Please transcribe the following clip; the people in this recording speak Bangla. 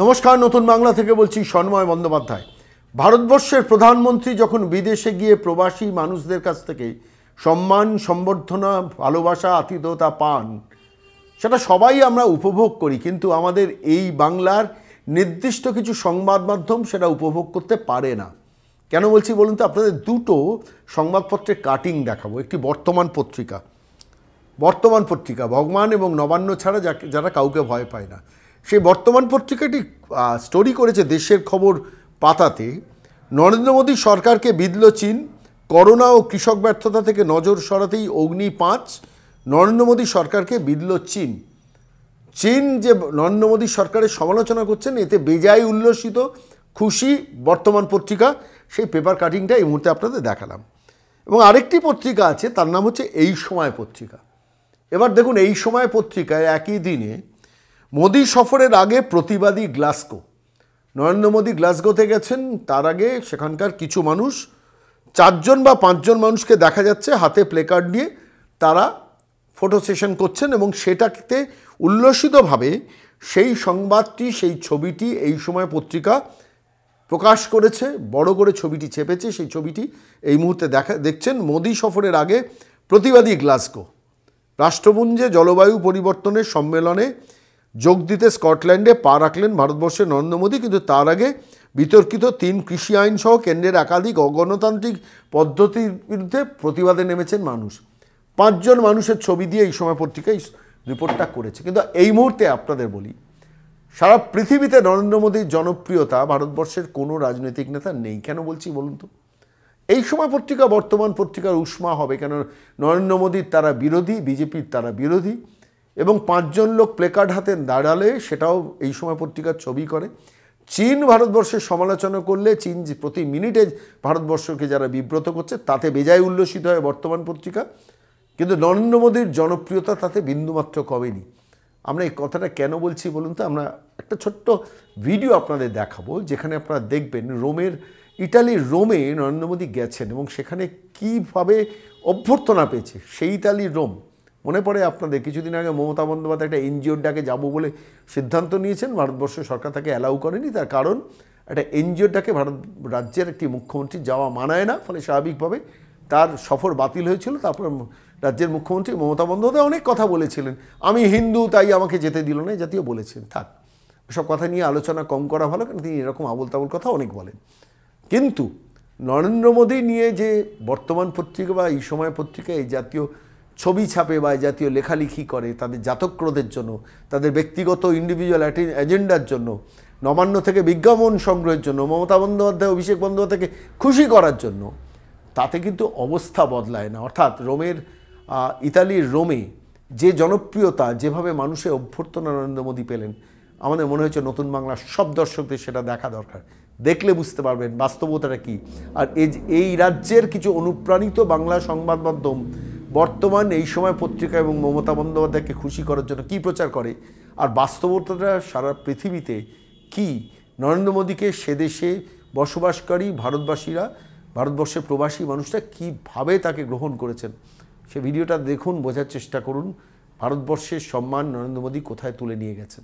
নমস্কার নতুন বাংলা থেকে বলছি সন্ময় বন্দ্যোপাধ্যায় ভারতবর্ষের প্রধানমন্ত্রী যখন বিদেশে গিয়ে প্রবাসী মানুষদের কাছ থেকে সম্মান সম্বর্ধনা ভালোবাসা আতিথ্যতা পান সেটা সবাই আমরা উপভোগ করি কিন্তু আমাদের এই বাংলার নির্দিষ্ট কিছু সংবাদ মাধ্যম সেটা উপভোগ করতে পারে না কেন বলছি বলুন তো আপনাদের দুটো সংবাদপত্রের কাটিং দেখাবো একটি বর্তমান পত্রিকা বর্তমান পত্রিকা ভগবান এবং নবান্ন ছাড়া যারা কাউকে ভয় পায় না সেই বর্তমান পত্রিকাটি স্টোরি করেছে দেশের খবর পাতাতে নরেন্দ্র মোদী সরকারকে বিদল চীন করোনা ও কৃষক ব্যর্থতা থেকে নজর সরাতেই অগ্নি পাঁচ নরেন্দ্র মোদী সরকারকে বিদল চীন চীন যে নরেন্দ্র মোদী সরকারের সমালোচনা করছেন এতে বেজায় উল্লসিত খুশি বর্তমান পত্রিকা সেই পেপার কাটিংটা এই মুহূর্তে আপনাদের দেখালাম এবং আরেকটি পত্রিকা আছে তার নাম হচ্ছে এই সময় পত্রিকা এবার দেখুন এই সময় পত্রিকায় একই দিনে মোদী সফরের আগে প্রতিবাদী গ্লাসকো নরেন্দ্র মোদী গ্লাসগোতে গেছেন তার আগে সেখানকার কিছু মানুষ চারজন বা পাঁচজন মানুষকে দেখা যাচ্ছে হাতে প্লেকার্ড নিয়ে তারা ফটো সেশন করছেন এবং সেটাতে উল্লসিতভাবে সেই সংবাদটি সেই ছবিটি এই সময় পত্রিকা প্রকাশ করেছে বড় করে ছবিটি চেপেছে সেই ছবিটি এই মুহূর্তে দেখা দেখছেন মোদী সফরের আগে প্রতিবাদী গ্লাসকো রাষ্ট্রপুঞ্জে জলবায়ু পরিবর্তনের সম্মেলনে যোগ দিতে স্কটল্যান্ডে পা রাখলেন ভারতবর্ষের নরেন্দ্র মোদী কিন্তু তার আগে বিতর্কিত তিন কৃষি আইন সহ কেন্দ্রের একাধিক অগণতান্ত্রিক পদ্ধতির বিরুদ্ধে প্রতিবাদে নেমেছেন মানুষ পাঁচজন মানুষের ছবি দিয়ে এই সময় পত্রিকা এই রিপোর্টটা করেছে কিন্তু এই মুহূর্তে আপনাদের বলি সারা পৃথিবীতে নরেন্দ্র মোদীর জনপ্রিয়তা ভারতবর্ষের কোনো রাজনৈতিক নেতা নেই কেন বলছি বলুন তো এই সময় পত্রিকা বর্তমান পত্রিকার উষ্মা হবে কেন নরেন্দ্র মোদীর তারা বিরোধী বিজেপির তারা বিরোধী এবং পাঁচজন লোক প্লেকার্ড হাতে দাঁড়ালে সেটাও এই সময় পত্রিকার ছবি করে চীন ভারতবর্ষের সমালোচনা করলে চীন প্রতি মিনিটে ভারতবর্ষকে যারা বিব্রত করছে তাতে বেজায় উল্লসিত হয় বর্তমান পত্রিকা কিন্তু নরেন্দ্র মোদীর জনপ্রিয়তা তাতে বিন্দুমাত্র কমেনি আমরা এই কথাটা কেন বলছি বলুন তো আমরা একটা ছোট্ট ভিডিও আপনাদের দেখাবো যেখানে আপনারা দেখবেন রোমের ইটালির রোমে নরেন্দ্র মোদী গেছেন এবং সেখানে কীভাবে অভ্যর্থনা পেয়েছে সেই ইতালির রোম মনে পড়ে আপনাদের কিছুদিন আগে মমতা বন্দ্যোপাধ্যায় একটা এনজিওর ডাকে যাবো বলে সিদ্ধান্ত নিয়েছেন ভারতবর্ষ সরকার তাকে অ্যালাউ করেনি তার কারণ একটা এনজিওর ডাকে ভারত রাজ্যের একটি মুখ্যমন্ত্রী যাওয়া মানায় না ফলে স্বাভাবিকভাবে তার সফর বাতিল হয়েছিল তারপর রাজ্যের মুখ্যমন্ত্রী মমতা বন্দ্যোপাধ্যায় অনেক কথা বলেছিলেন আমি হিন্দু তাই আমাকে যেতে দিল না জাতীয় বলেছেন থাক সব কথা নিয়ে আলোচনা কম করা ভালো কারণ তিনি এরকম আবল তাবল কথা অনেক বলেন কিন্তু নরেন্দ্র মোদী নিয়ে যে বর্তমান পত্রিকা বা এই সময় পত্রিকা এই জাতীয় ছবি ছাপে বা জাতীয় লেখালেখি করে তাদের জাতক্রদের জন্য তাদের ব্যক্তিগত ইন্ডিভিজুয়াল এজেন্ডার জন্য নবান্ন থেকে বিজ্ঞাপন সংগ্রহের জন্য মমতা বন্দ্যোপাধ্যায় অভিষেক বন্দ্যোপাধ্যায়কে খুশি করার জন্য তাতে কিন্তু অবস্থা বদলায় না অর্থাৎ রোমের ইতালির রোমে যে জনপ্রিয়তা যেভাবে মানুষে অভ্যর্থনা নরেন্দ্র মোদী পেলেন আমাদের মনে হয়েছে নতুন বাংলার সব দর্শকদের সেটা দেখা দরকার দেখলে বুঝতে পারবেন বাস্তবতাটা কি আর এই রাজ্যের কিছু অনুপ্রাণিত বাংলা সংবাদ মাধ্যম বর্তমান এই সময় পত্রিকা এবং মমতা বন্দ্যোপাধ্যায়কে খুশি করার জন্য কি প্রচার করে আর বাস্তবতাটা সারা পৃথিবীতে কি নরেন্দ্র মোদীকে সে দেশে বসবাসকারী ভারতবাসীরা ভারতবর্ষের প্রবাসী মানুষরা কীভাবে তাকে গ্রহণ করেছেন সে ভিডিওটা দেখুন বোঝার চেষ্টা করুন ভারতবর্ষের সম্মান নরেন্দ্র মোদী কোথায় তুলে নিয়ে গেছেন